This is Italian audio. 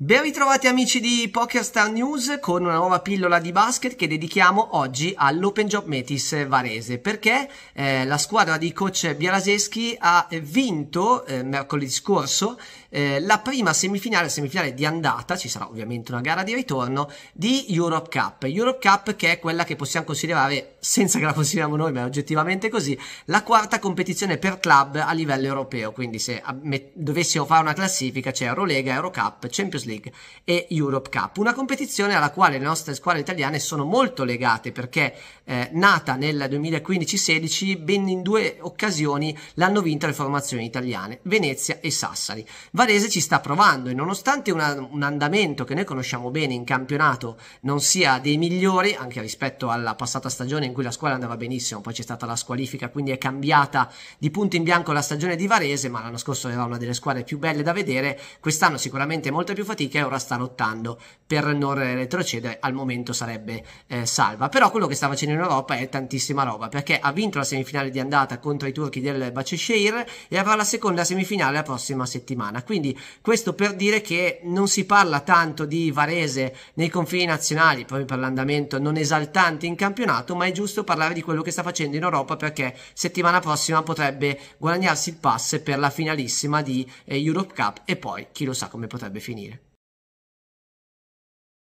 Ben ritrovati amici di PokerStar News con una nuova pillola di basket che dedichiamo oggi all'Open Job Metis Varese perché eh, la squadra di coach Bialaseschi ha vinto eh, mercoledì scorso eh, la prima semifinale, semifinale di andata, ci sarà ovviamente una gara di ritorno, di Europe Cup. Europe Cup che è quella che possiamo considerare, senza che la consideriamo noi, ma è oggettivamente così, la quarta competizione per club a livello europeo. Quindi se ah, dovessimo fare una classifica c'è Eurolega, Eurocup, Champions League, League e Europe Cup, una competizione alla quale le nostre squadre italiane sono molto legate perché eh, nata nel 2015-16 ben in due occasioni l'hanno vinta le formazioni italiane, Venezia e Sassari. Varese ci sta provando e nonostante una, un andamento che noi conosciamo bene in campionato non sia dei migliori, anche rispetto alla passata stagione in cui la squadra andava benissimo, poi c'è stata la squalifica, quindi è cambiata di punto in bianco la stagione di Varese, ma l'anno scorso era una delle squadre più belle da vedere, quest'anno sicuramente molto più facile fatica e ora sta lottando per non retrocedere, al momento sarebbe eh, salva. Però quello che sta facendo in Europa è tantissima roba, perché ha vinto la semifinale di andata contro i turchi del Bacesheir e avrà la seconda semifinale la prossima settimana. Quindi questo per dire che non si parla tanto di Varese nei confini nazionali, proprio per l'andamento non esaltante in campionato, ma è giusto parlare di quello che sta facendo in Europa perché settimana prossima potrebbe guadagnarsi il pass per la finalissima di eh, Europe Cup e poi chi lo sa come potrebbe finire.